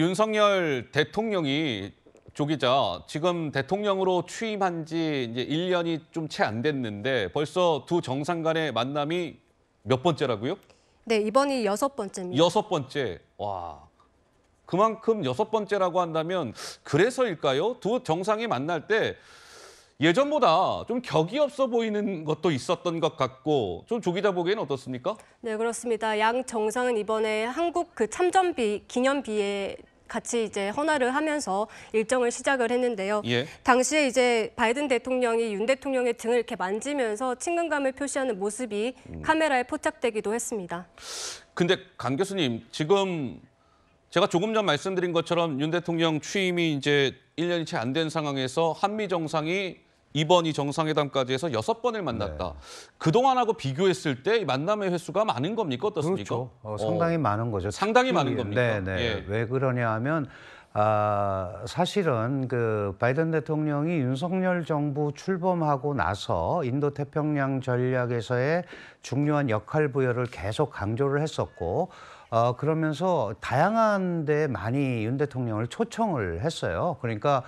윤석열 대통령이 조기자 지금 대통령으로 취임한 지 이제 1년이 좀 채 안 됐는데 벌써 두 정상 간의 만남이 몇 번째라고요? 네, 이번이 여섯 번째입니다. 여섯 번째. 와. 그만큼 여섯 번째라고 한다면 그래서일까요? 두 정상이 만날 때 예전보다 좀 격이 없어 보이는 것도 있었던 것 같고 좀 조기자 보기에는 어떻습니까? 네 그렇습니다. 양 정상은 이번에 한국 그 참전비 기념비에 같이 이제 헌화를 하면서 일정을 시작을 했는데요. 예. 당시에 이제 바이든 대통령이 윤 대통령의 등을 이렇게 만지면서 친근감을 표시하는 모습이 음. 카메라에 포착되기도 했습니다. 근데 강 교수님 지금 제가 조금 전 말씀드린 것처럼 윤 대통령 취임이 이제 1년이 채 안 된 상황에서 한미 정상이 이번 이 정상회담까지 해서 여섯 번을 만났다. 네. 그동안하고 비교했을 때 만남의 횟수가 많은 겁니까? 어떻습니까? 그렇죠. 어, 어. 상당히 어, 많은 거죠. 상당히 많은 겁니까? 네, 네. 예. 왜 그러냐 하면 아, 사실은 그 바이든 대통령이 윤석열 정부 출범하고 나서 인도 태평양 전략에서의 중요한 역할 부여를 계속 강조를 했었고 어, 그러면서 다양한 데 많이 윤 대통령을 초청을 했어요. 그러니까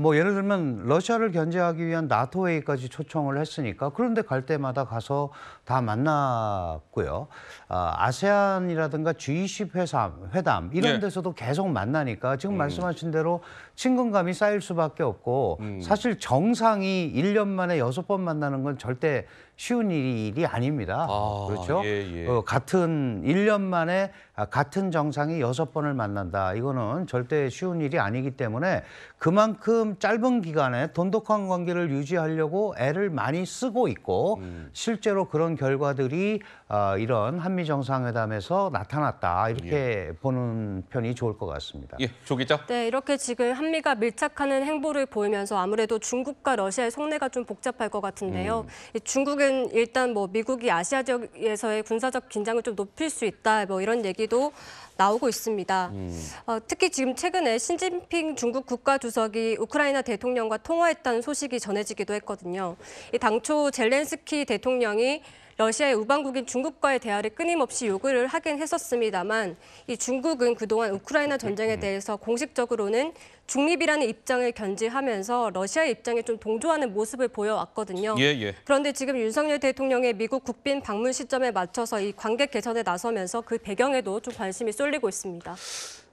뭐 예를 들면 러시아를 견제하기 위한 나토회의까지 초청을 했으니까 그런데 갈 때마다 가서 다 만났고요. 아, 아세안이라든가 G20 회담, 회담 이런 네. 데서도 계속 만나니까 지금 음. 말씀하신 대로 친근감이 쌓일 수밖에 없고 음. 사실 정상이 1년 만에 6번 만나는 건 절대 쉬운 일이 아닙니다. 아, 그렇죠? 예, 예. 어, 같은 1년 만에 아, 같은 정상이 여섯 번을 만난다. 이거는 절대 쉬운 일이 아니기 때문에 그만큼 짧은 기간에 돈독한 관계를 유지하려고 애를 많이 쓰고 있고 음. 실제로 그런 결과들이 어, 이런 한미 정상회담에서 나타났다. 이렇게 예. 보는 편이 좋을 것 같습니다. 예, 조 기자. 네, 이렇게 지금 한미가 밀착하는 행보를 보이면서 아무래도 중국과 러시아의 속내가 좀 복잡할 것 같은데요. 음. 중국의 최근 일단 뭐 미국이 아시아 지역에서의 군사적 긴장을 좀 높일 수 있다 뭐 이런 얘기도 나오고 있습니다. 음. 어, 특히 지금 최근에 신진핑 중국 국가주석이 우크라이나 대통령과 통화했다는 소식이 전해지기도 했거든요. 당초 젤렌스키 대통령이 러시아의 우방국인 중국과의 대화를 끊임없이 요구를 하긴 했었습니다만 이 중국은 그동안 우크라이나 전쟁에 음. 대해서 공식적으로는 중립이라는 입장을 견지하면서 러시아의 입장에 좀 동조하는 모습을 보여왔거든요. 예, 예. 그런데 지금 윤석열 대통령의 미국 국빈 방문 시점에 맞춰서 이 관계 개선에 나서면서 그 배경에도 좀 관심이 쏠 쏠리고 있습니다.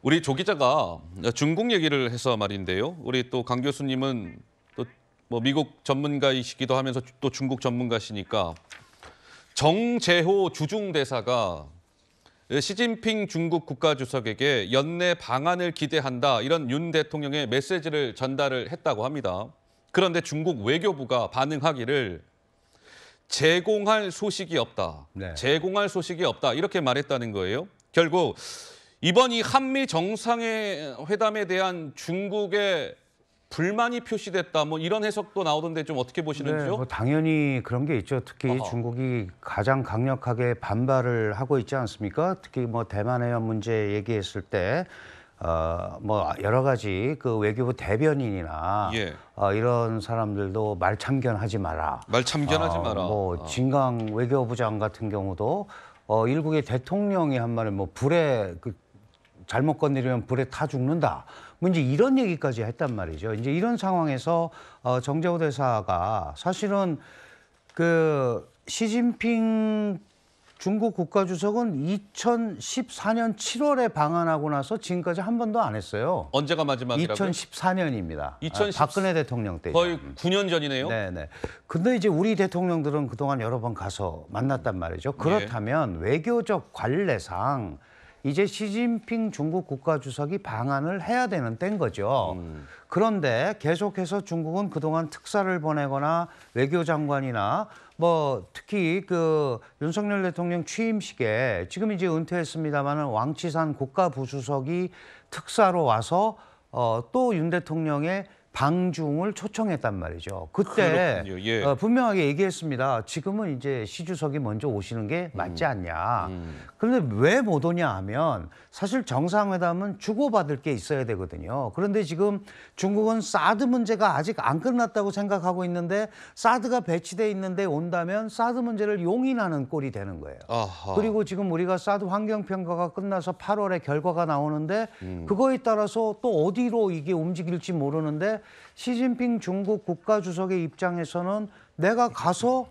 우리 조 기자가 중국 얘기를 해서 말인데요. 우리 또 강 교수님은 또뭐 미국 전문가이시기도 하면서 또 중국 전문가시니까 정재호 주중 대사가 시진핑 중국 국가주석에게 연내 방안을 기대한다 이런 윤 대통령의 메시지를 전달을 했다고 합니다. 그런데 중국 외교부가 반응하기를 제공할 소식이 없다. 네. 제공할 소식이 없다. 이렇게 말했다는 거예요. 결국 이번 이 한미 정상회담에 대한 중국의 불만이 표시됐다 뭐 이런 해석도 나오던데 좀 어떻게 보시는지요? 네, 뭐 당연히 그런 게 있죠. 특히 아하. 중국이 가장 강력하게 반발을 하고 있지 않습니까? 특히 뭐 대만 해협 문제 얘기했을 때 어, 뭐 여러 가지 그 외교부 대변인이나 예. 어, 이런 사람들도 말참견하지 마라. 말참견하지 어, 마라. 뭐 어. 진강 외교부장 같은 경우도 어, 일국의 대통령이 한 말은 뭐 불에 그 잘못 건드리면 불에 타 죽는다. 뭐 이제 이런 얘기까지 했단 말이죠. 이제 이런 상황에서 어, 정재호 대사가 사실은 그 시진핑 중국 국가주석은 2014년 7월에 방한하고 나서 지금까지 한 번도 안 했어요. 언제가 마지막이라고요? 2014년입니다. 2010... 박근혜 대통령 때. 거의 9년 전이네요. 네네. 근데 이제 우리 대통령들은 그동안 여러 번 가서 만났단 말이죠. 예. 그렇다면 예. 외교적 관례상 이제 시진핑 중국 국가주석이 방한을 해야 되는 때인 거죠. 음. 그런데 계속해서 중국은 그동안 특사를 보내거나 외교장관이나 뭐 특히 그 윤석열 대통령 취임식에 지금 이제 은퇴했습니다마는 왕치산 국가부수석이 특사로 와서 어, 또 윤 대통령의 방중을 초청했단 말이죠. 그때 예. 어, 분명하게 얘기했습니다. 지금은 이제 시 주석이 먼저 오시는 게 맞지 음. 않냐. 음. 그런데 왜 못 오냐 하면 사실 정상회담은 주고받을 게 있어야 되거든요. 그런데 지금 중국은 사드 문제가 아직 안 끝났다고 생각하고 있는데 사드가 배치돼 있는데 온다면 사드 문제를 용인하는 꼴이 되는 거예요. 아하. 그리고 지금 우리가 사드 환경평가가 끝나서 8월에 결과가 나오는데 음. 그거에 따라서 또 어디로 이게 움직일지 모르는데 시진핑 중국 국가주석의 입장에서는 내가 가서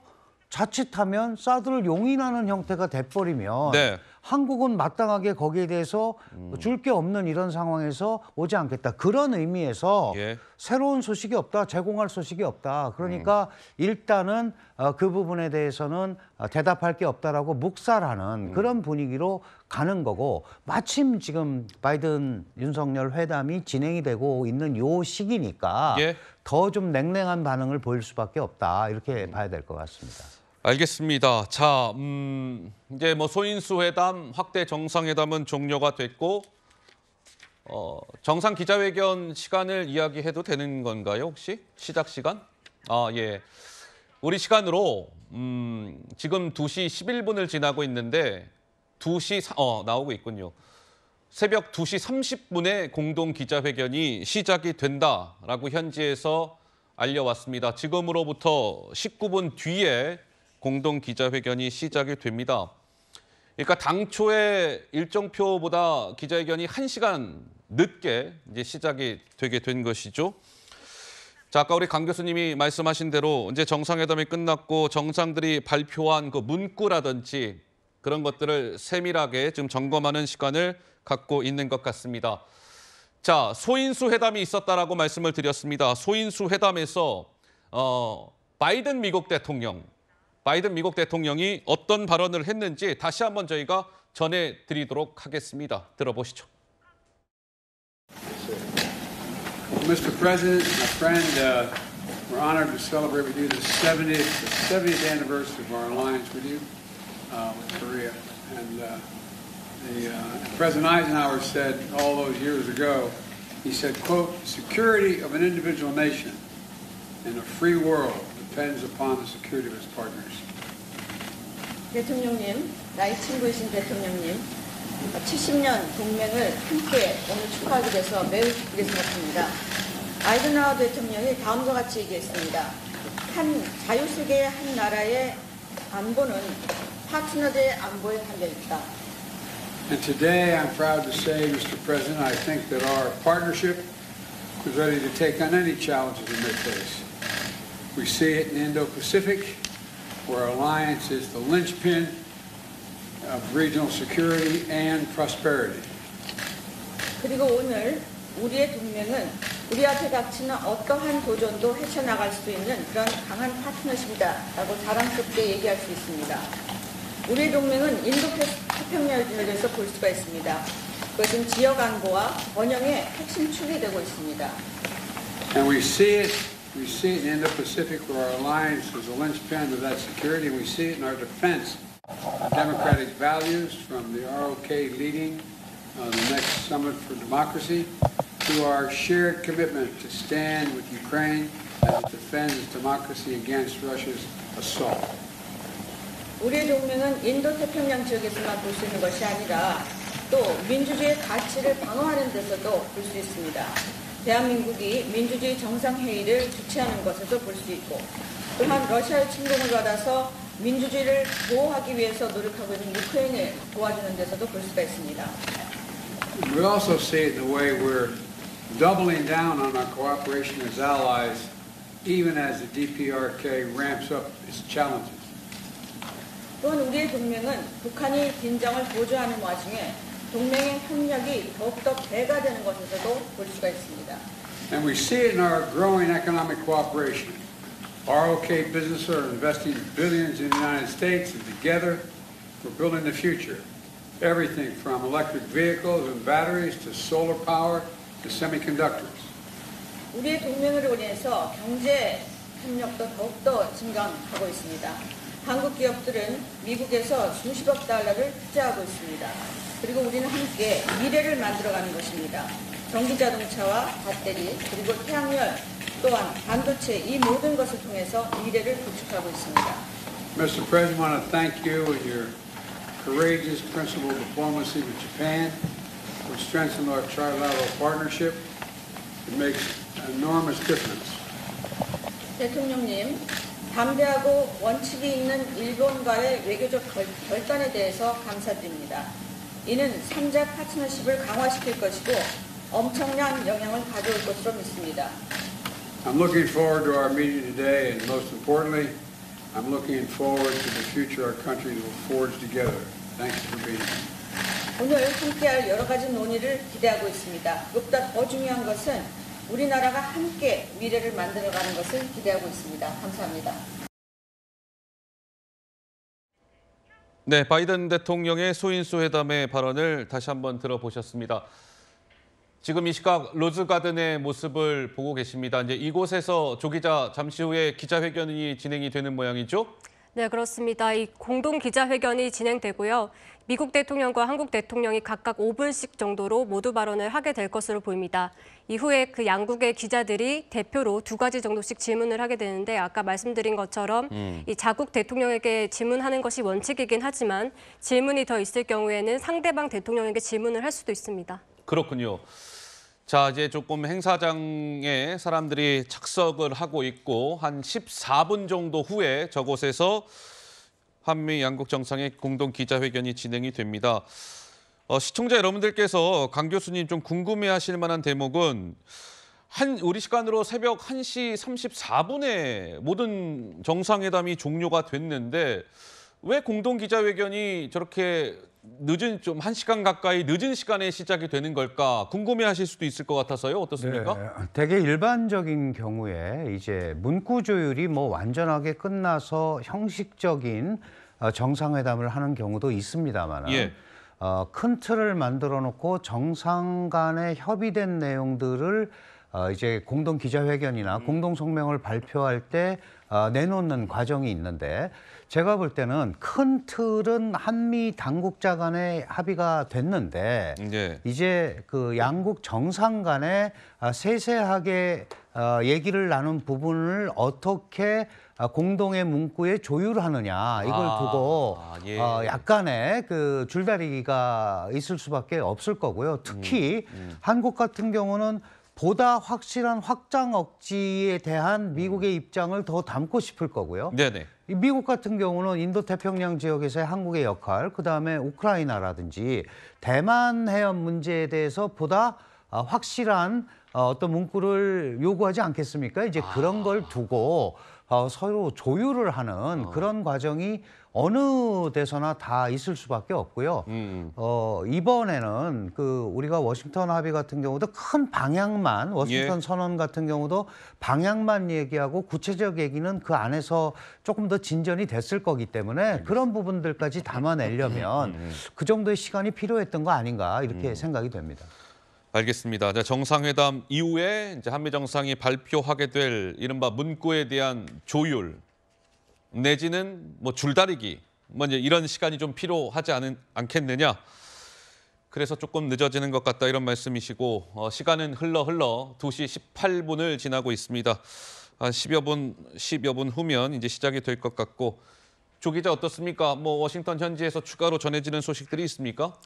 자칫하면 사드를 용인하는 형태가 돼버리면 네. 한국은 마땅하게 거기에 대해서 음. 줄게 없는 이런 상황에서 오지 않겠다. 그런 의미에서 예. 새로운 소식이 없다, 제공할 소식이 없다. 그러니까 음. 일단은 어, 그 부분에 대해서는 어, 대답할 게 없다라고 묵살하는 음. 그런 분위기로 가는 거고 마침 지금 바이든 윤석열 회담이 진행이 되고 있는 요 시기니까 예. 더좀 냉랭한 반응을 보일 수밖에 없다 이렇게 봐야 될 것 같습니다. 알겠습니다. 자, 음, 이제 뭐 소인수 회담, 확대 정상회담은 종료가 됐고 어, 정상 기자회견 시간을 이야기해도 되는 건가요, 혹시? 시작 시간? 아, 예. 우리 시간으로 음, 지금 2시 11분을 지나고 있는데 2시 어 나오고 있군요. 새벽 2시 30분에 공동 기자회견이 시작이 된다라고 현지에서 알려왔습니다. 지금으로부터 19분 뒤에 공동 기자회견이 시작이 됩니다. 그러니까 당초의 일정표보다 기자회견이 1시간 늦게 이제 시작이 되게 된 것이죠. 자, 아까 우리 강 교수님이 말씀하신 대로 이제 정상회담이 끝났고 정상들이 발표한 그 문구라든지 그런 것들을 세밀하게 좀 점검하는 시간을 갖고 있는 것 같습니다. 자, 소인수 회담이 있었다라고 말씀을 드렸습니다. 소인수 회담에서 어, 바이든 미국 대통령, 바이든 미국 대통령이 어떤 발언을 했는지 다시 한번 저희가 전해드리도록 하겠습니다. 들어보시죠. Mr. President, my friend, uh, we're honored to celebrate with you the 70th, the 70th anniversary of our alliance with you. Uh, with Korea. And uh, the, uh, President Eisenhower said all those years ago, he said, quote, security of an individual nation in a free world depends upon the security of its partners. 대통령님, 나이 친구이신 대통령님, 70년 동맹을 함께 오늘 축하하게 돼서 매우 기쁘게 생각합니다. 아이든하워 대통령이 다음과 같이 얘기했습니다. 한 자유세계의 한 나라의 안보는 파트너들의 안보에 달려 있다. And today I'm proud to say, Mr. President, I think that our partnership is ready to take on any challenges we may face. We see it in Indo-Pacific, where alliance is the linchpin of regional security and prosperity. 그리고 오늘 우리의 동맹은 우리 앞에 닥치는 어떠한 도전도 헤쳐나갈 수 있는 그런 강한 파트너십이다라고 자랑스럽게 얘기할 수 있습니다. 우리 동맹은 인도 볼 수가 있습니다. 그것은 지역 안보와 번영의 핵심 축이 되고 있습니다. And we see it, we see it in Indo-Pacific where our alliance is a linchpin of that security, and we see it in our defense of democratic values from the ROK leading uh, the next summit for democracy to our shared commitment to stand with Ukraine as it defends its democracy against Russia's assault. 우리의 동맹는 인도태평양 지역에서만 볼 수 있는 것이 아니라 또 민주주의의 가치를 방어하는 데서도 볼 수 있습니다. 대한민국이 민주주의 정상회의를 주최하는 것에서 볼수 있고 또한 러시아의 침공을 받아서 민주주의를 보호하기 위해서 노력하고 있는 우크라이나 도와주는 데서도 볼 수가 있습니다. We also see the way we're doubling down on our cooperation as allies even as the DPRK ramps up its challenges. 또한 우리의 동맹은 북한이 긴장을 보조하는 와중에 동맹의 협력이 더욱더 배가 되는 것에서도 볼 수가 있습니다. And we see it in our growing economic cooperation. ROK businesses are investing billions in the United States, and together we're building the future. Everything from electric vehicles and batteries to solar power to semiconductors. 우리의 동맹으로 인해서 경제 협력도 더욱더 증강하고 있습니다. 한국 기업들은 미국에서 수십억 달러를 투자하고 있습니다. 그리고 우리는 함께 미래를 만들어가는 것입니다. 전기 자동차와 배터리 그리고 태양열 또한 반도체 이 모든 것을 통해서 미래를 구축하고 있습니다. Mr. President, I want to thank you and your courageous principal diplomacy with Japan, which strengthened our trilateral partnership. It makes an enormous difference. 대통령님, 담대하고 원칙이 있는 일본과의 외교적 결, 단에 대해서 감사드립니다. 이는 3자 파트너십을 강화시킬 것이고 엄청난 영향을 가져올 것으로 믿습니다. I'm looking forward to our meeting today and most importantly, I'm looking forward to the future our countries will forge together. Thanks for being here. 오늘 함께할 여러 가지 논의를 기대하고 있습니다. 그보다 더 중요한 것은 우리나라가 함께 미래를 만들어가는 것을 기대하고 있습니다. 감사합니다. 네, 바이든 대통령의 소인수 회담의 발언을 다시 한번 들어보셨습니다. 지금 이 시각 로즈가든의 모습을 보고 계십니다. 이제 이곳에서 조 기자 잠시 후에 기자회견이 진행이 되는 모양이죠? 네, 그렇습니다. 이 공동 기자회견이 진행되고요. 미국 대통령과 한국 대통령이 각각 5분씩 정도로 모두 발언을 하게 될 것으로 보입니다. 이후에 그 양국의 기자들이 대표로 두 가지 정도씩 질문을 하게 되는데 아까 말씀드린 것처럼 음. 이 자국 대통령에게 질문하는 것이 원칙이긴 하지만 질문이 더 있을 경우에는 상대방 대통령에게 질문을 할 수도 있습니다. 그렇군요. 자, 이제 조금 행사장에 사람들이 착석을 하고 있고 한 14분 정도 후에 저곳에서 한미 양국 정상의 공동 기자회견이 진행이 됩니다. 어, 시청자 여러분들께서 강 교수님 좀 궁금해하실 만한 대목은 한 우리 시간으로 새벽 1시 34분에 모든 정상회담이 종료가 됐는데 왜 공동 기자회견이 저렇게 늦은 좀 한 시간 가까이 늦은 시간에 시작이 되는 걸까 궁금해하실 수도 있을 것 같아서요. 어떻습니까? 네, 되게 일반적인 경우에 이제 문구 조율이 뭐 완전하게 끝나서 형식적인 어, 정상회담을 하는 경우도 있습니다만 예. 어, 큰 틀을 만들어 놓고 정상 간에 협의된 내용들을 어, 이제 공동 기자회견이나 음. 공동 성명을 발표할 때 어, 내놓는 과정이 있는데 제가 볼 때는 큰 틀은 한미 당국자 간의 합의가 됐는데 네. 이제 그 양국 정상 간에 아, 세세하게 어, 얘기를 나눈 부분을 어떻게 아, 공동의 문구에 조율하느냐 이걸 아, 두고 아, 예. 어, 약간의 그 줄다리기가 있을 수밖에 없을 거고요. 특히 음, 음. 한국 같은 경우는 보다 확실한 확장 억지에 대한 미국의 음. 입장을 더 담고 싶을 거고요. 네네. 미국 같은 경우는 인도태평양 지역에서의 한국의 역할, 그다음에 우크라이나라든지 대만 해협 문제에 대해서 보다 아, 확실한 어, 어떤 문구를 요구하지 않겠습니까? 이제 그런 아. 걸 두고 어, 서로 조율을 하는 어. 그런 과정이 어느 대서나다 있을 수밖에 없고요. 음, 음. 어, 이번에는 그 우리가 워싱턴 합의 같은 경우도 큰 방향만 워싱턴 예. 선언 같은 경우도 방향만 얘기하고 구체적 얘기는 그 안에서 조금 더 진전이 됐을 거기 때문에 그런 부분들까지 담아내려면 음, 음, 그 정도의 시간이 필요했던 거 아닌가 이렇게 음. 생각이 됩니다. 알겠습니다. 정상회담 이후에 한미 정상이 발표하게 될 이른바 문구에 대한 조율 내지는 뭐 줄다리기 뭐 이제 이런 시간이 좀 필요하지 않은, 않겠느냐. 그래서 조금 늦어지는 것 같다 이런 말씀이시고 어, 시간은 흘러 흘러 2시 18분을 지나고 있습니다. 한 10여 분, 10여 분 후면 이제 시작이 될 것 같고 조 기자 어떻습니까? 뭐 워싱턴 현지에서 추가로 전해지는 소식들이 있습니까?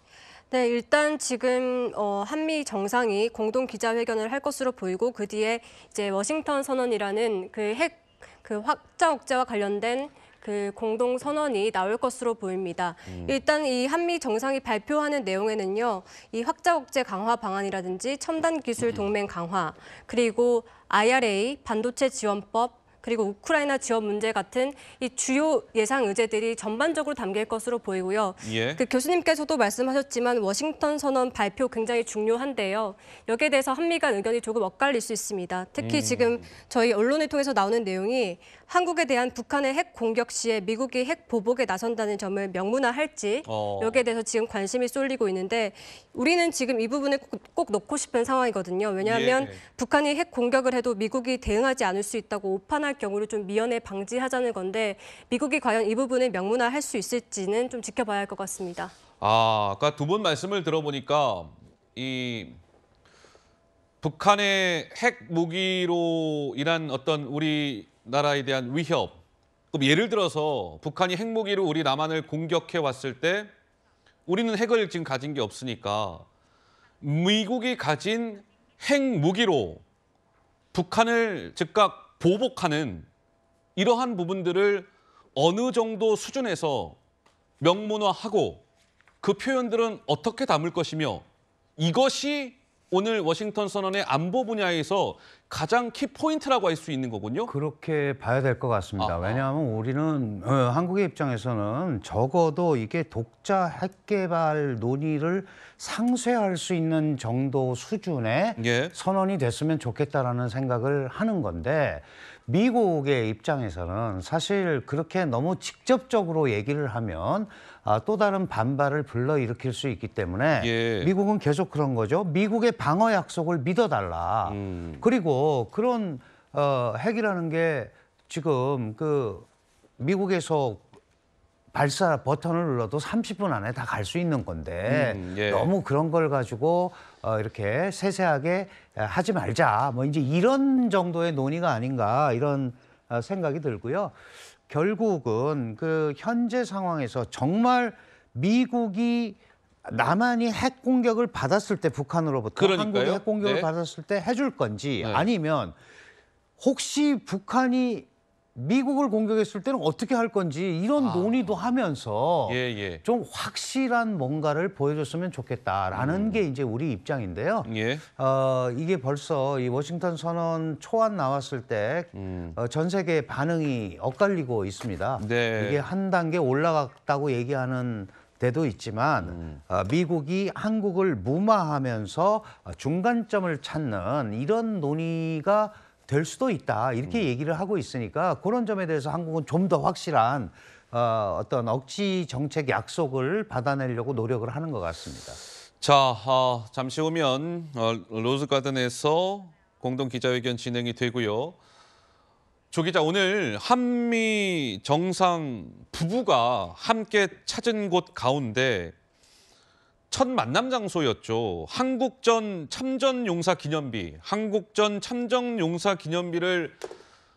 네, 일단 지금 어, 한미 정상이 공동 기자회견을 할 것으로 보이고 그 뒤에 이제 워싱턴 선언이라는 그핵 그 확장 억제와 관련된 그 공동 선언이 나올 것으로 보입니다. 음. 일단 이 한미 정상이 발표하는 내용에는요, 이 확자 억제 강화 방안이라든지 첨단 기술 음. 동맹 강화, 그리고 IRA 반도체 지원법 그리고 우크라이나 지원 문제 같은 이 주요 예상 의제들이 전반적으로 담길 것으로 보이고요. 예. 그 교수님께서도 말씀하셨지만 워싱턴 선언 발표 굉장히 중요한데요. 여기에 대해서 한미 간 의견이 조금 엇갈릴 수 있습니다. 특히 음. 지금 저희 언론을 통해서 나오는 내용이 한국에 대한 북한의 핵 공격 시에 미국이 핵 보복에 나선다는 점을 명문화할지 어. 여기에 대해서 지금 관심이 쏠리고 있는데 우리는 지금 이 부분을 꼭 놓고 싶은 상황이거든요. 왜냐하면 예, 예. 북한이 핵 공격을 해도 미국이 대응하지 않을 수 있다고 오판할 경우를 좀 미연에 방지하자는 건데 미국이 과연 이 부분을 명문화할 수 있을지는 좀 지켜봐야 할 것 같습니다. 아, 아까 두 분 말씀을 들어보니까 이 북한의 핵 무기로 인한 어떤 우리 나라에 대한 위협. 그럼 예를 들어서 북한이 핵무기로 우리 남한을 공격해 왔을 때 우리는 핵을 지금 가진 게 없으니까 미국이 가진 핵무기로 북한을 즉각 보복하는 이러한 부분들을 어느 정도 수준에서 명문화하고 그 표현들은 어떻게 담을 것이며 이것이 오늘 워싱턴 선언의 안보 분야에서 가장 키포인트라고 할 수 있는 거군요. 그렇게 봐야 될 것 같습니다. 아 왜냐하면 우리는 어, 한국의 입장에서는 적어도 이게 독자 핵개발 논의를 상쇄할 수 있는 정도 수준의 예. 선언이 됐으면 좋겠다라는 생각을 하는 건데 미국의 입장에서는 사실 그렇게 너무 직접적으로 얘기를 하면 아, 또 다른 반발을 불러일으킬 수 있기 때문에 예. 미국은 계속 그런 거죠. 미국의 방어 약속을 믿어달라. 음. 그리고 그런 어, 핵이라는 게 지금 그 미국에서 발사 버튼을 눌러도 30분 안에 다 갈 수 있는 건데 음, 예. 너무 그런 걸 가지고 어, 이렇게 세세하게 하지 말자. 뭐 이제 이런 정도의 논의가 아닌가 이런 어, 생각이 들고요. 결국은 그 현재 상황에서 정말 미국이 남한이 핵 공격을 받았을 때 북한으로부터 그러니까요. 한국이 핵 공격을 네. 받았을 때 해줄 건지 네. 아니면 혹시 북한이 미국을 공격했을 때는 어떻게 할 건지 이런 아. 논의도 하면서 예, 예. 좀 확실한 뭔가를 보여줬으면 좋겠다라는 음. 게 이제 우리 입장인데요. 예. 어, 이게 벌써 이 워싱턴 선언 초안 나왔을 때전 음. 어, 세계 반응이 엇갈리고 있습니다. 네. 이게 한 단계 올라갔다고 얘기하는 때도 있지만 음. 어, 미국이 한국을 무마하면서 중간점을 찾는 이런 논의가 될 수도 있다 이렇게 음. 얘기를 하고 있으니까 그런 점에 대해서 한국은 좀 더 확실한 어, 어떤 억지 정책 약속을 받아내려고 노력을 하는 것 같습니다. 자, 어, 잠시 후면 어, 로즈가든에서 공동 기자회견 진행이 되고요. 조 기자, 오늘 한미 정상 부부가 함께 찾은 곳 가운데 첫 만남 장소였죠. 한국전 참전용사 기념비, 한국전 참전용사 기념비를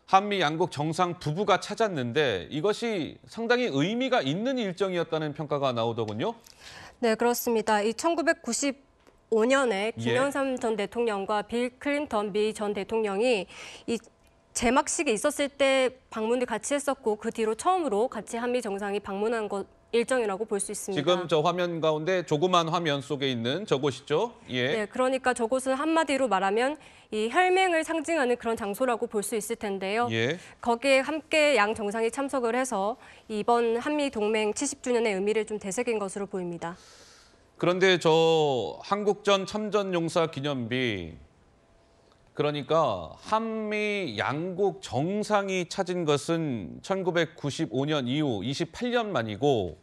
한미 양국 정상 부부가 찾았는데 이것이 상당히 의미가 있는 일정이었다는 평가가 나오더군요. 네, 그렇습니다. 이 1990... 5년에 예. 김영삼 예. 전 대통령과 빌 클린턴 미 전 대통령이 이 제막식이 있었을 때 방문을 같이 했었고 그 뒤로 처음으로 같이 한미 정상이 방문한 것 일정이라고 볼 수 있습니다. 지금 저 화면 가운데 조그만 화면 속에 있는 저곳이죠? 예. 네, 그러니까 저곳은 한마디로 말하면 이 혈맹을 상징하는 그런 장소라고 볼 수 있을 텐데요. 예. 거기에 함께 양 정상이 참석을 해서 이번 한미 동맹 70주년의 의미를 좀 되새긴 것으로 보입니다. 그런데 저 한국전 참전용사 기념비 그러니까 한미 양국 정상이 찾은 것은 1995년 이후 28년 만이고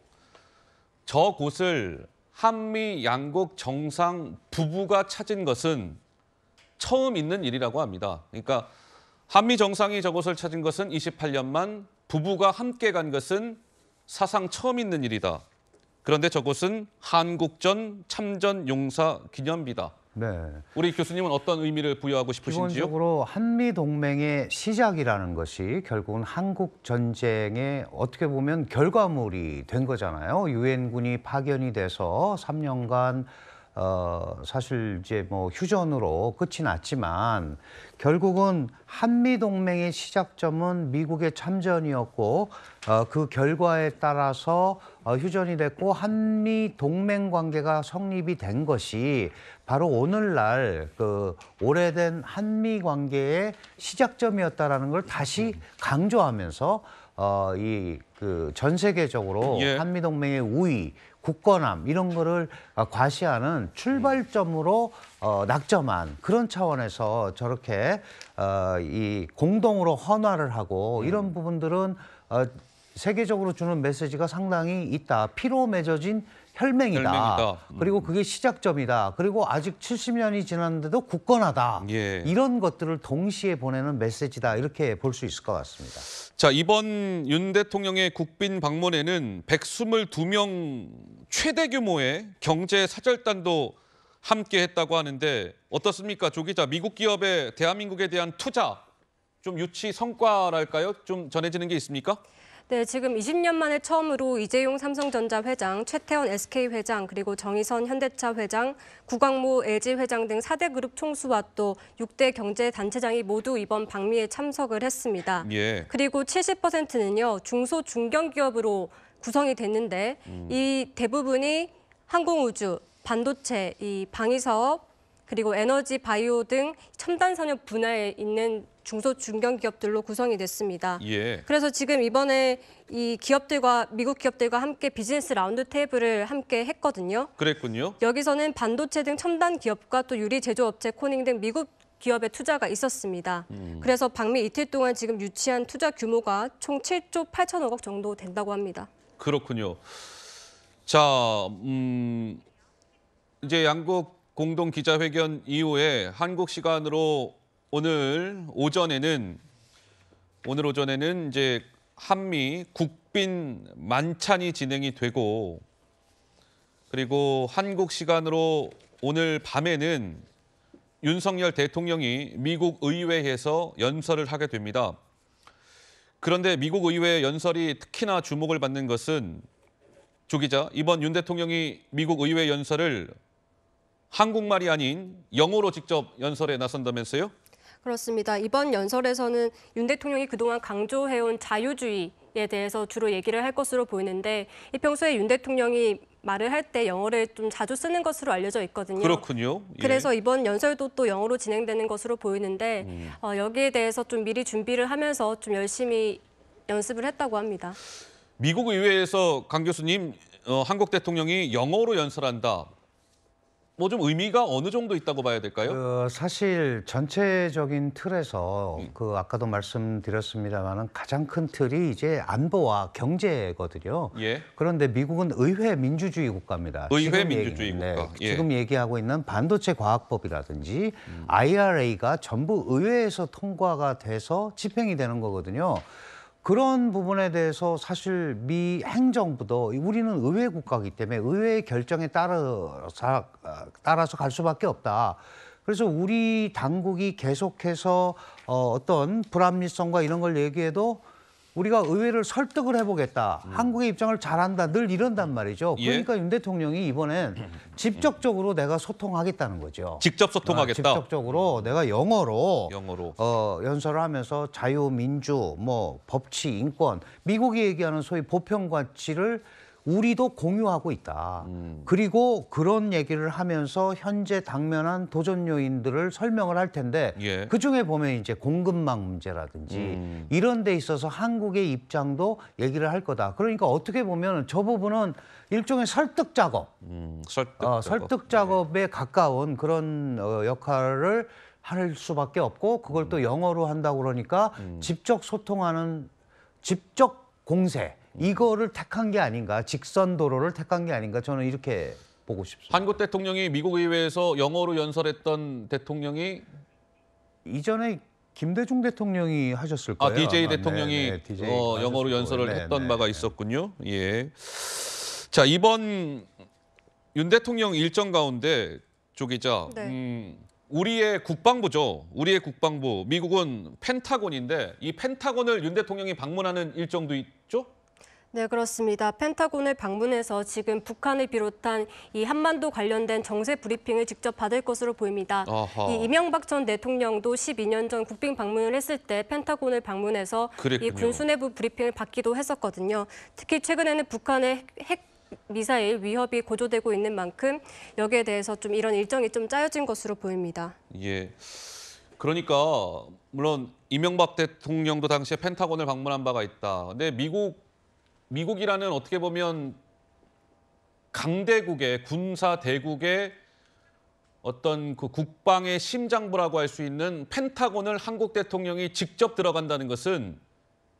저곳을 한미 양국 정상 부부가 찾은 것은 처음 있는 일이라고 합니다. 그러니까 한미 정상이 저곳을 찾은 것은 28년 만 부부가 함께 간 것은 사상 처음 있는 일이다. 그런데 저곳은 한국전 참전 용사 기념비다. 네. 우리 교수님은 어떤 의미를 부여하고 싶으신지요? 기본적으로 한미 동맹의 시작이라는 것이 결국은 한국 전쟁의 어떻게 보면 결과물이 된 거잖아요. 유엔군이 파견이 돼서 3년간 어, 사실 이제 뭐 휴전으로 끝이 났지만 결국은 한미동맹의 시작점은 미국의 참전이었고 어, 그 결과에 따라서 어, 휴전이 됐고 한미동맹 관계가 성립이 된 것이 바로 오늘날 그 오래된 한미 관계의 시작점이었다라는 걸 다시 강조하면서 어, 이그 전 세계적으로 예. 한미 동맹의 우위, 굳건함 이런 거를 아, 과시하는 출발점으로 어, 낙점한 그런 차원에서 저렇게 어, 이 공동으로 헌화를 하고 음. 이런 부분들은 어, 세계적으로 주는 메시지가 상당히 있다. 피로 맺어진 혈맹이다. 혈맹이다. 음. 그리고 그게 시작점이다. 그리고 아직 70년이 지났는데도 굳건하다. 예. 이런 것들을 동시에 보내는 메시지다. 이렇게 볼 수 있을 것 같습니다. 자, 이번 윤 대통령의 국빈 방문에는 122명 최대 규모의 경제 사절단도 함께 했다고 하는데 어떻습니까? 조 기자, 미국 기업의 대한민국에 대한 투자 좀 유치 성과랄까요? 좀 전해지는 게 있습니까? 네, 지금 20년 만에 처음으로 이재용 삼성전자 회장, 최태원 SK 회장, 그리고 정희선 현대차 회장, 구광모 LG 회장 등 4대 그룹 총수와 또 6대 경제 단체장이 모두 이번 방미에 참석을 했습니다. 예. 그리고 70%는요, 중소 중견 기업으로 구성이 됐는데 음. 이 대부분이 항공우주, 반도체, 이 방위사업, 그리고 에너지, 바이오 등 첨단 산업 분야에 있는 중소 중견 기업들로 구성이 됐습니다. 예. 그래서 지금 이번에 이 기업들과 미국 기업들과 함께 비즈니스 라운드 테이블을 함께 했거든요. 그랬군요. 여기서는 반도체 등 첨단 기업과 또 유리 제조업체 코닝 등 미국 기업의 투자가 있었습니다. 음. 그래서 방미 이틀 동안 지금 유치한 투자 규모가 총 7조 8천억 정도 된다고 합니다. 그렇군요. 자, 음, 이제 양국 공동 기자회견 이후에 한국 시간으로 오늘 오전에는 오늘 오전에는 이제 한미 국빈 만찬이 진행이 되고 그리고 한국 시간으로 오늘 밤에는 윤석열 대통령이 미국 의회에서 연설을 하게 됩니다. 그런데 미국 의회 연설이 특히나 주목을 받는 것은 조 기자, 이번 윤 대통령이 미국 의회 연설을 한국말이 아닌 영어로 직접 연설에 나선다면서요? 그렇습니다. 이번 연설에서는 윤 대통령이 그동안 강조해온 자유주의 에 대해서 주로 얘기를 할 것으로 보이는데 이 평소에 윤 대통령이 말을 할 때 영어를 좀 자주 쓰는 것으로 알려져 있거든요. 그렇군요. 예. 그래서 이번 연설도 또 영어로 진행되는 것으로 보이는데 음. 어, 여기에 대해서 좀 미리 준비를 하면서 좀 열심히 연습을 했다고 합니다. 미국 의회에서 강 교수님 어, 한국 대통령이 영어로 연설한다. 뭐좀 의미가 어느 정도 있다고 봐야 될까요? 그 사실 전체적인 틀에서 음. 그 아까도 말씀드렸습니다만은 가장 큰 틀이 이제 안보와 경제거든요. 예. 그런데 미국은 의회 민주주의 국가입니다. 의회 민주주의 얘기, 네. 국가. 네, 지금 얘기하고 있는 반도체 과학법이라든지 음. IRA가 전부 의회에서 통과가 돼서 집행이 되는 거거든요. 그런 부분에 대해서 사실 미 행정부도 우리는 의회 국가이기 때문에 의회의 결정에 따라서, 아, 따라서 갈 수밖에 없다. 그래서 우리 당국이 계속해서 어, 어떤 불합리성과 이런 걸 얘기해도 우리가 의회를 설득을 해보겠다. 음. 한국의 입장을 잘한다. 늘 이런단 말이죠. 예. 그러니까 예? 윤 대통령이 이번엔 직접적으로 내가 소통하겠다는 거죠. 직접 소통하겠다. 아, 직접적으로 내가 영어로, 영어로. 어, 연설을 하면서 자유, 민주, 뭐 법치, 인권, 미국이 얘기하는 소위 보편 가치를 우리도 공유하고 있다. 음. 그리고 그런 얘기를 하면서 현재 당면한 도전 요인들을 설명을 할 텐데 예. 그중에 보면 이제 공급망 문제라든지 음. 이런 데 있어서 한국의 입장도 얘기를 할 거다. 그러니까 어떻게 보면 저 부분은 일종의 설득 작업. 음, 설득, 어, 작업. 설득 작업에 가까운 그런 어, 역할을 할 수밖에 없고 그걸 또 음. 영어로 한다고 그러니까 음. 직접 소통하는 직접 공세 이거를 택한 게 아닌가, 직선 도로를 택한 게 아닌가 저는 이렇게 보고 싶습니다. 한국 대통령이 미국 의회에서 영어로 연설했던 대통령이 이전에 김대중 대통령이 하셨을 아, 거예요. 아, DJ 아마. 대통령이 네네, DJ 어, 영어로 연설을 거 네, 했던 네 바가 있었군요. 예. 자, 이번 윤 대통령 일정 가운데 조기자 네. 음, 우리의 국방부죠. 우리의 국방부. 미국은 펜타곤인데 이 펜타곤을 윤 대통령이 방문하는 일정도 있죠? 네, 그렇습니다. 펜타곤을 방문해서 지금 북한을 비롯한 이 한반도 관련된 정세 브리핑을 직접 받을 것으로 보입니다. 아하. 이 이명박 전 대통령도 12년 전 국빈 방문을 했을 때 펜타곤을 방문해서 그랬군요. 이 군수내부 브리핑을 받기도 했었거든요. 특히 최근에는 북한의 핵 미사일 위협이 고조되고 있는 만큼 여기에 대해서 좀 이런 일정이 좀 짜여진 것으로 보입니다. 예. 그러니까 물론 이명박 대통령도 당시에 펜타곤을 방문한 바가 있다. 근데 미국 미국이라는 어떻게 보면 강대국의 군사 대국의 어떤 그 국방의 심장부라고 할 수 있는 펜타곤을 한국 대통령이 직접 들어간다는 것은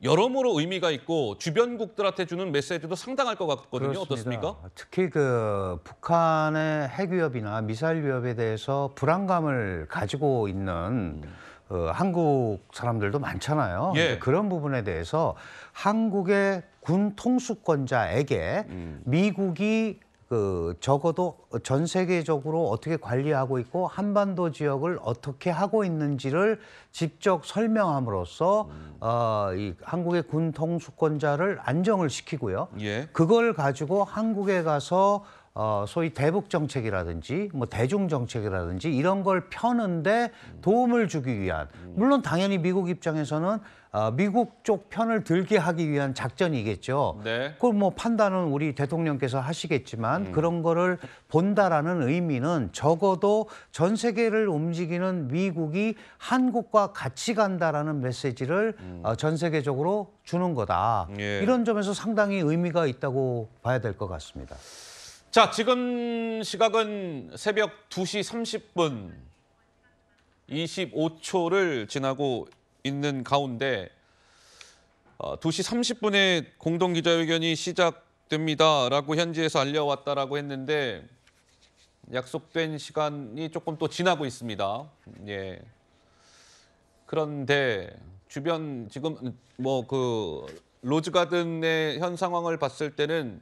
여러모로 의미가 있고 주변국들한테 주는 메시지도 상당할 것 같거든요. 그렇습니다. 어떻습니까? 특히 그 북한의 핵 위협이나 미사일 위협에 대해서 불안감을 가지고 있는 음. 어, 한국 사람들도 많잖아요. 예. 그런 부분에 대해서 한국의 군 통수권자에게 음. 미국이 그 적어도 전 세계적으로 어떻게 관리하고 있고 한반도 지역을 어떻게 하고 있는지를 직접 설명함으로써 음. 어, 이 한국의 군 통수권자를 안정을 시키고요. 예. 그걸 가지고 한국에 가서 어, 소위 대북 정책이라든지 뭐 대중 정책이라든지 이런 걸 펴는데 도움을 주기 위한 물론 당연히 미국 입장에서는 어, 미국 쪽 편을 들게 하기 위한 작전이겠죠. 네. 그걸 뭐 판단은 우리 대통령께서 하시겠지만 음. 그런 거를 본다라는 의미는 적어도 전 세계를 움직이는 미국이 한국과 같이 간다라는 메시지를 음. 어, 전 세계적으로 주는 거다. 예. 이런 점에서 상당히 의미가 있다고 봐야 될 것 같습니다. 자, 지금 시각은 새벽 2시 30분 25초를 지나고 있는 가운데 2시 어, 30분에 공동 기자회견이 시작됩니다라고 현지에서 알려왔다라고 했는데 약속된 시간이 조금 또 지나고 있습니다. 예. 그런데 주변 지금 뭐 그 로즈가든의 현 상황을 봤을 때는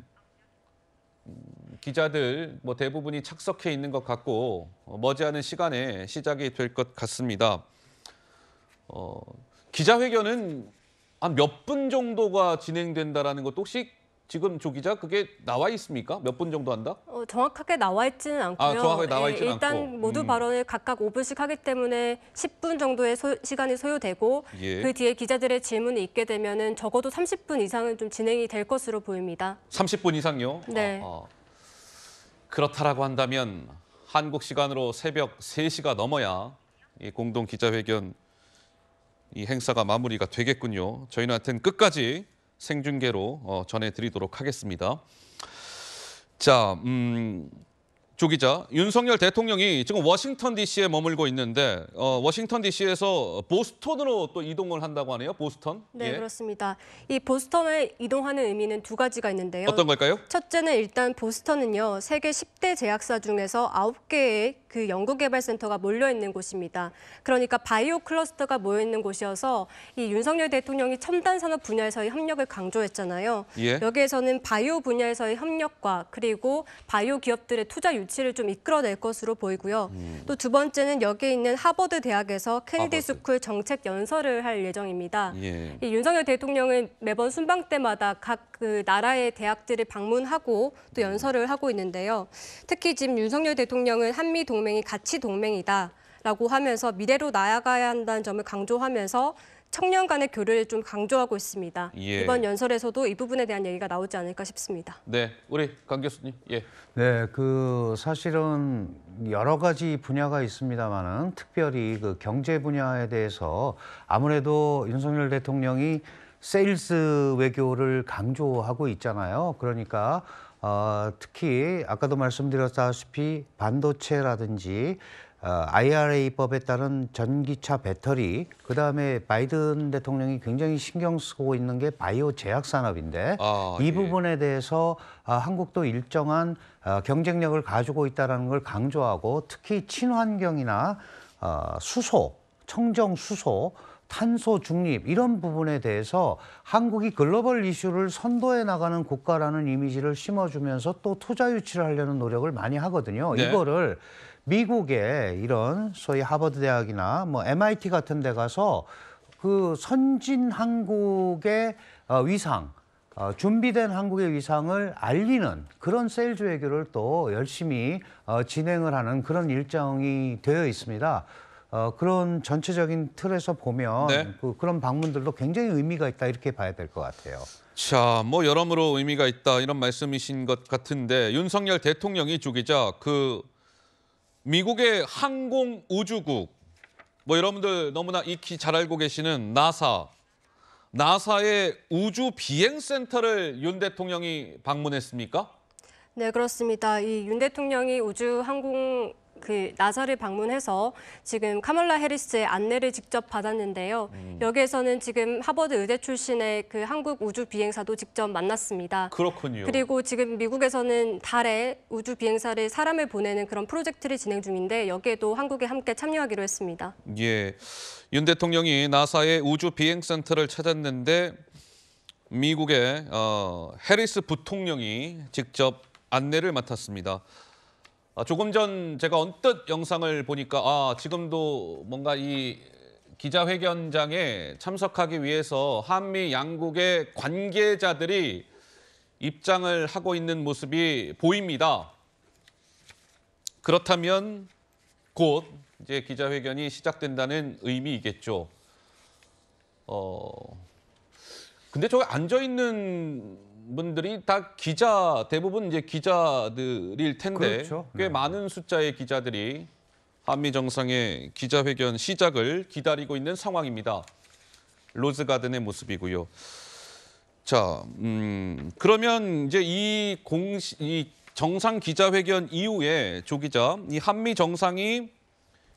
기자들 뭐 대부분이 착석해 있는 것 같고 어, 머지않은 시간에 시작이 될 것 같습니다. 어, 기자회견은 한 몇 분 정도가 진행된다라는 것도 혹시 지금 조 기자 그게 나와 있습니까? 몇 분 정도 한다? 어, 정확하게 나와 있지는 아, 않고요. 아, 정확하게 나와 있지 예, 일단 않고. 모두 음. 발언을 각각 5분씩 하기 때문에 10분 정도의 소, 시간이 소요되고 예. 그 뒤에 기자들의 질문이 있게 되면 적어도 30분 이상은 좀 진행이 될 것으로 보입니다. 30분 이상요? 네. 아, 아. 그렇다라고 한다면 한국 시간으로 새벽 3시가 넘어야 이 공동 기자회견 이 행사가 마무리가 되겠군요. 저희는 하여튼 끝까지 생중계로 어, 전해드리도록 하겠습니다. 자, 음, 조 기자, 윤석열 대통령이 지금 워싱턴 D.C.에 머물고 있는데 어, 워싱턴 D.C.에서 보스턴으로 또 이동을 한다고 하네요. 보스턴. 네, 예. 그렇습니다. 이 보스턴에 이동하는 의미는 두 가지가 있는데요. 어떤 걸까요? 첫째는 일단 보스턴은요. 세계 10대 제약사 중에서 9개의 그 연구개발센터가 몰려 있는 곳입니다. 그러니까 바이오 클러스터가 모여 있는 곳이어서 이 윤석열 대통령이 첨단 산업 분야에서의 협력을 강조했잖아요. 예. 여기에서는 바이오 분야에서의 협력과 그리고 바이오 기업들의 투자 유치 정치를 좀 이끌어낼 것으로 보이고요. 음. 또두 번째는 여기 있는 하버드 대학에서 케네디 스쿨 정책 연설을 할 예정입니다. 예. 이 윤석열 대통령은 매번 순방 때마다 각그 나라의 대학들을 방문하고 또 연설을 하고 있는데요. 특히 지금 윤석열 대통령은 한미 동맹이 가치 동맹이다. 라고 하면서 미래로 나아가야 한다는 점을 강조하면서 청년 간의 교류를 좀 강조하고 있습니다. 예. 이번 연설에서도 이 부분에 대한 얘기가 나오지 않을까 싶습니다. 네, 우리 강 교수님. 예. 네, 그 사실은 여러 가지 분야가 있습니다만은 특별히 그 경제 분야에 대해서 아무래도 윤석열 대통령이 세일스 외교를 강조하고 있잖아요. 그러니까 어, 특히 아까도 말씀드렸다시피 반도체라든지 IRA법에 아, 따른 전기차 배터리, 그 다음에 바이든 대통령이 굉장히 신경 쓰고 있는 게 바이오 제약 산업인데 아, 이 예. 부분에 대해서 아, 한국도 일정한 아, 경쟁력을 가지고 있다는 걸 강조하고 특히 친환경이나 수소, 청정 수소, 탄소 중립 이런 부분에 대해서 한국이 글로벌 이슈를 선도해 나가는 국가라는 이미지를 심어주면서 또 투자 유치를 하려는 노력을 많이 하거든요. 네. 이거를 미국의 이런 소위 하버드 대학이나 뭐 MIT 같은 데 가서 그 선진 한국의 어, 위상, 어, 준비된 한국의 위상을 알리는 그런 세일즈 외교를 또 열심히 어, 진행을 하는 그런 일정이 되어 있습니다. 어, 그런 전체적인 틀에서 보면 네. 그, 런 방문들도 굉장히 의미가 있다 이렇게 봐야 될 것 같아요. 자, 뭐 여러모로 의미가 있다 이런 말씀이신 것 같은데 윤석열 대통령이 죽이자그 미국의 항공우주국, 뭐 여러분들 너무나 익히 잘 알고 계시는 나사, 나사의 우주 비행 센터를 윤 대통령이 방문했습니까? 네, 그렇습니다. 이 윤 대통령이 우주 항공 그 나사를 방문해서 지금 카멀라 해리스의 안내를 직접 받았는데요. 음. 여기에서는 지금 하버드 의대 출신의 그 한국 우주 비행사도 직접 만났습니다. 그렇군요. 그리고 지금 미국에서는 달에 우주 비행사를 사람을 보내는 그런 프로젝트를 진행 중인데 여기에도 한국에 함께 참여하기로 했습니다. 예. 윤 대통령이 나사의 우주 비행 센터를 찾았는데 미국의 어, 해리스 부통령이 직접 안내를 맡았습니다. 아, 조금 전 제가 언뜻 영상을 보니까 아, 지금도 뭔가 이 기자회견장에 참석하기 위해서 한미 양국의 관계자들이 입장을 하고 있는 모습이 보입니다. 그렇다면 곧 이제 기자회견이 시작된다는 의미이겠죠. 어 근데 저기 앉아 있는 분들이 다 기자 대부분 이제 기자들일 텐데 그렇죠. 꽤 네. 많은 숫자의 기자들이 한미 정상의 기자회견 시작을 기다리고 있는 상황입니다. 로즈가든의 모습이고요. 자, 음, 그러면 이제 이 공시 이 정상 기자회견 이후에 조 기자 이 한미 정상이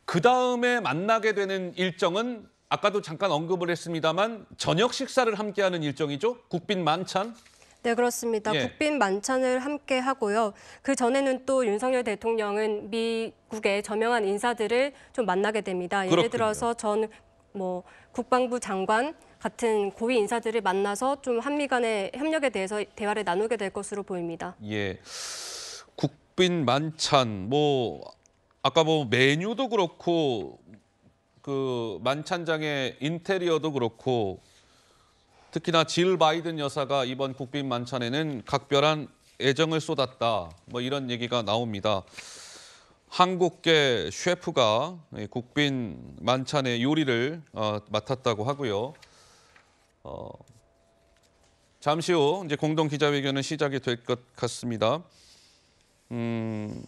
그 다음에 만나게 되는 일정은 아까도 잠깐 언급을 했습니다만 저녁 식사를 함께하는 일정이죠. 국빈 만찬. 네, 그렇습니다. 예. 국빈 만찬을 함께 하고요. 그 전에는 또 윤석열 대통령은 미국의 저명한 인사들을 좀 만나게 됩니다. 예를 그렇군요. 들어서 전 뭐 국방부 장관 같은 고위 인사들을 만나서 좀 한미 간의 협력에 대해서 대화를 나누게 될 것으로 보입니다. 예. 국빈 만찬 뭐 아까 뭐 메뉴도 그렇고 그 만찬장의 인테리어도 그렇고 특히나 질 바이든 여사가 이번 국빈 만찬에는 각별한 애정을 쏟았다. 뭐 이런 얘기가 나옵니다. 한국계 셰프가 국빈 만찬의 요리를 어, 맡았다고 하고요. 어, 잠시 후 이제 공동 기자회견은 시작이 될 것 같습니다. 음...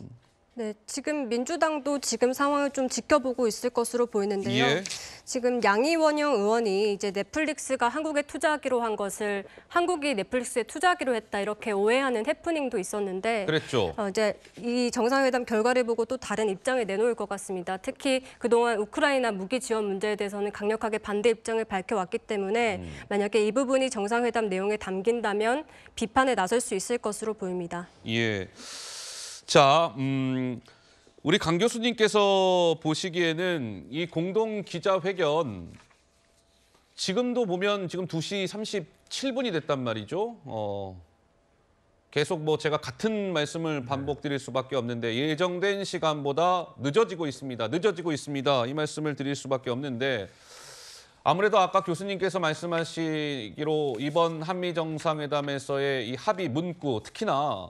네, 지금 민주당도 지금 상황을 좀 지켜보고 있을 것으로 보이는데요. 예. 지금 양이원영 의원이 이제 넷플릭스가 한국에 투자하기로 한 것을 한국이 넷플릭스에 투자하기로 했다 이렇게 오해하는 해프닝도 있었는데 그랬죠. 어, 이제 이 정상회담 결과를 보고 또 다른 입장을 내놓을 것 같습니다. 특히 그동안 우크라이나 무기 지원 문제에 대해서는 강력하게 반대 입장을 밝혀왔기 때문에 음. 만약에 이 부분이 정상회담 내용에 담긴다면 비판에 나설 수 있을 것으로 보입니다. 예. 자, 음, 우리 강 교수님께서 보시기에는 이 공동 기자회견 지금도 보면 지금 2시 37분이 됐단 말이죠. 어, 계속 뭐 제가 같은 말씀을 네. 반복드릴 수밖에 없는데 예정된 시간보다 늦어지고 있습니다. 늦어지고 있습니다. 이 말씀을 드릴 수밖에 없는데 아무래도 아까 교수님께서 말씀하시기로 이번 한미 정상회담에서의 이 합의 문구 특히나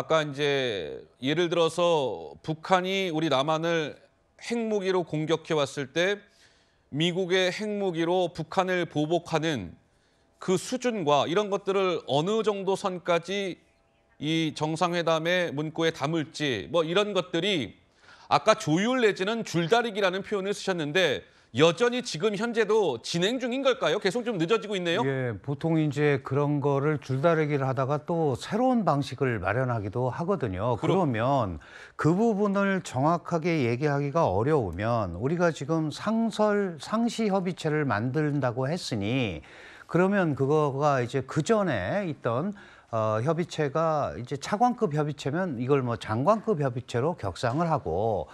아까 이제 예를 들어서 북한이 우리 남한을 핵무기로 공격해 왔을 때 미국의 핵무기로 북한을 보복하는 그 수준과 이런 것들을 어느 정도 선까지 이 정상회담의 문구에 담을지 뭐 이런 것들이 아까 조율 내지는 줄다리기라는 표현을 쓰셨는데 여전히 지금 현재도 진행 중인 걸까요? 계속 좀 늦어지고 있네요. 예, 보통 이제 그런 거를 줄다리기를 하다가 또 새로운 방식을 마련하기도 하거든요. 그럼... 그러면 그 부분을 정확하게 얘기하기가 어려우면 우리가 지금 상설 상시 협의체를 만든다고 했으니 그러면 그거가 이제 그 전에 있던 어, 협의체가 이제 차관급 협의체면 이걸 뭐 장관급 협의체로 격상을 하고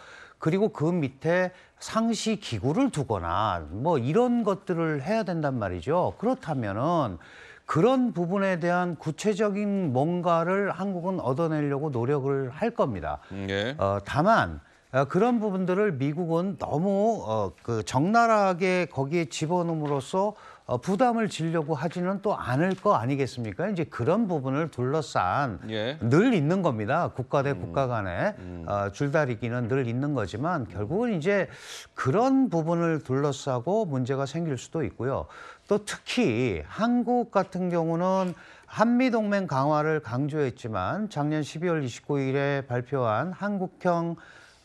그리고 그 밑에 상시 기구를 두거나 뭐 이런 것들을 해야 된단 말이죠. 그렇다면은 그런 부분에 대한 구체적인 뭔가를 한국은 얻어내려고 노력을 할 겁니다. 음, 예. 어, 다만 어, 그런 부분들을 미국은 너무 어, 그 적나라하게 거기에 집어넣음으로써 어, 부담을 지려고 하지는 또 않을 거 아니겠습니까? 이제 그런 부분을 둘러싼 예. 늘 있는 겁니다. 국가 대 음. 국가 간의 음. 어, 줄다리기는 늘 있는 거지만 결국은 이제 그런 부분을 둘러싸고 문제가 생길 수도 있고요. 또 특히 한국 같은 경우는 한미동맹 강화를 강조했지만 작년 12월 29일에 발표한 한국형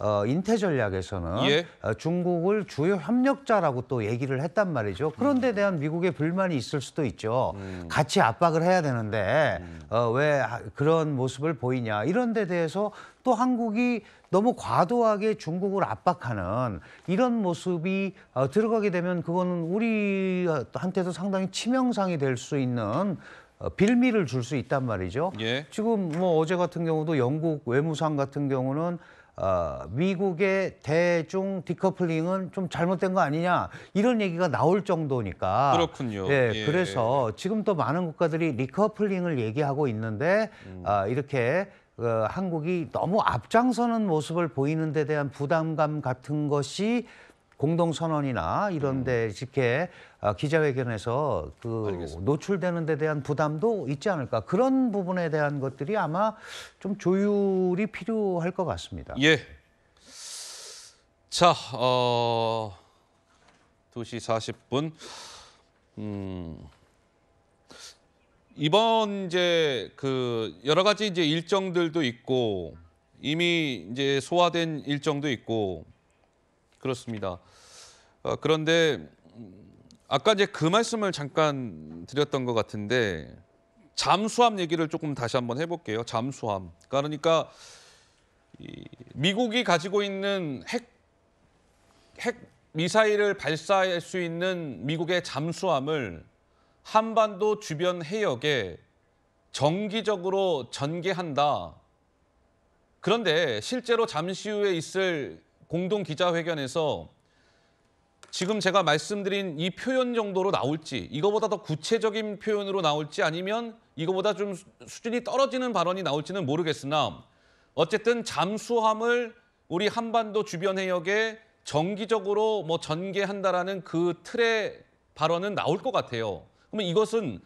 어, 인태 전략에서는 예. 어, 중국을 주요 협력자라고 또 얘기를 했단 말이죠. 그런데 대한 미국의 불만이 있을 수도 있죠. 음. 같이 압박을 해야 되는데 음. 어, 왜 그런 모습을 보이냐 이런 데 대해서 또 한국이 너무 과도하게 중국을 압박하는 이런 모습이 어, 들어가게 되면 그거는 우리한테도 상당히 치명상이 될 수 있는 어, 빌미를 줄 수 있단 말이죠. 예. 지금 뭐 어제 같은 경우도 영국 외무상 같은 경우는 어, 미국의 대중 디커플링은 좀 잘못된 거 아니냐 이런 얘기가 나올 정도니까 그렇군요. 예, 예. 그래서 지금 더 많은 국가들이 리커플링을 얘기하고 있는데 음. 어, 이렇게 어, 한국이 너무 앞장서는 모습을 보이는 데 대한 부담감 같은 것이 공동선언이나 이런 음. 데 집회 아, 기자회견에서 그 노출되는 데 대한 부담도 있지 않을까 그런 부분에 대한 것들이 아마 좀 조율이 필요할 것 같습니다. 예. 자, 어 2시 40분. 음. 이번 이제 그 여러 가지 이제 일정들도 있고 이미 이제 소화된 일정도 있고 그렇습니다. 어, 그런데 음, 아까 이제 그 말씀을 잠깐 드렸던 것 같은데 잠수함 얘기를 조금 다시 한번 해볼게요. 잠수함. 그러니까 미국이 가지고 있는 핵, 핵 미사일을 발사할 수 있는 미국의 잠수함을 한반도 주변 해역에 정기적으로 전개한다. 그런데 실제로 잠시 후에 있을 공동 기자회견에서 지금 제가 말씀드린 이 표현 정도로 나올지 이거보다 더 구체적인 표현으로 나올지 아니면 이거보다 좀 수준이 떨어지는 발언이 나올지는 모르겠으나 어쨌든 잠수함을 우리 한반도 주변 해역에 정기적으로 뭐 전개한다라는 그 틀의 발언은 나올 것 같아요. 그러면 이것은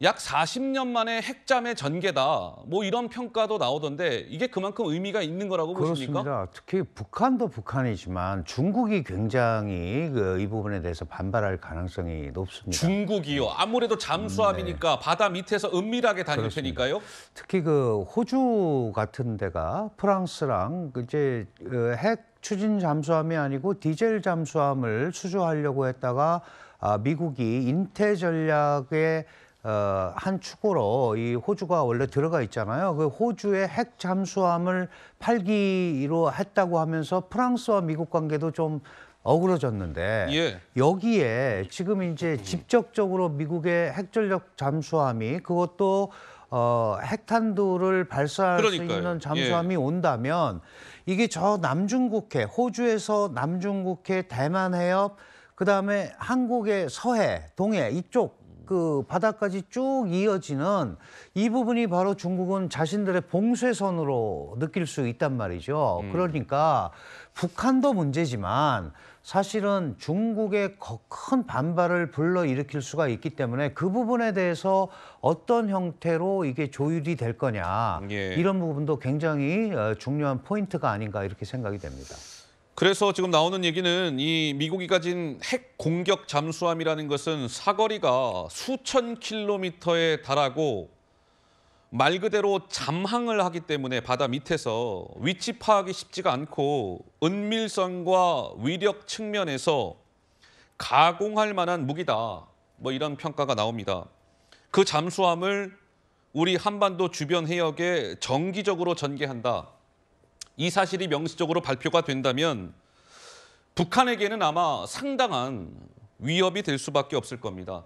약 40년 만에 핵잠의 전개다. 뭐 이런 평가도 나오던데 이게 그만큼 의미가 있는 거라고 그렇습니다. 보십니까? 특히 북한도 북한이지만 중국이 굉장히 그이 부분에 대해서 반발할 가능성이 높습니다. 중국이요. 아무래도 잠수함이니까 음, 네. 바다 밑에서 은밀하게 다닐 그렇습니다. 테니까요. 특히 그 호주 같은 데가 프랑스랑 그 이제 그 핵 추진 잠수함이 아니고 디젤 잠수함을 수주하려고 했다가 아, 미국이 인태 전략에 어, 한 축으로 이 호주가 원래 들어가 있잖아요. 그 호주의 핵 잠수함을 팔기로 했다고 하면서 프랑스와 미국 관계도 좀 어그러졌는데 예. 여기에 지금 이제 직접적으로 미국의 핵전력 잠수함이 그것도 어, 핵탄두를 발사할 그러니까요. 수 있는 예. 잠수함이 예. 온다면 이게 저 남중국해 호주에서 남중국해 대만 해협 그다음에 한국의 서해 동해 이쪽 그 바다까지 쭉 이어지는 이 부분이 바로 중국은 자신들의 봉쇄선으로 느낄 수 있단 말이죠. 음. 그러니까 북한도 문제지만 사실은 중국의 큰 반발을 불러일으킬 수가 있기 때문에 그 부분에 대해서 어떤 형태로 이게 조율이 될 거냐 예. 이런 부분도 굉장히 어, 중요한 포인트가 아닌가 이렇게 생각이 됩니다. 그래서 지금 나오는 얘기는 이 미국이 가진 핵 공격 잠수함이라는 것은 사거리가 수천 킬로미터에 달하고 말 그대로 잠항을 하기 때문에 바다 밑에서 위치 파악이 쉽지가 않고 은밀성과 위력 측면에서 가공할 만한 무기다. 뭐 이런 평가가 나옵니다. 그 잠수함을 우리 한반도 주변 해역에 정기적으로 전개한다. 이 사실이 명시적으로 발표가 된다면 북한에게는 아마 상당한 위협이 될 수밖에 없을 겁니다.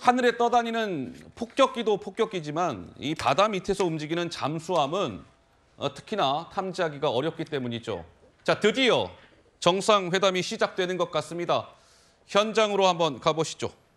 하늘에 떠다니는 폭격기도 폭격기지만 이 바다 밑에서 움직이는 잠수함은 어, 특히나 탐지하기가 어렵기 때문이죠. 자, 드디어 정상회담이 시작되는 것 같습니다. 현장으로 한번 가보시죠.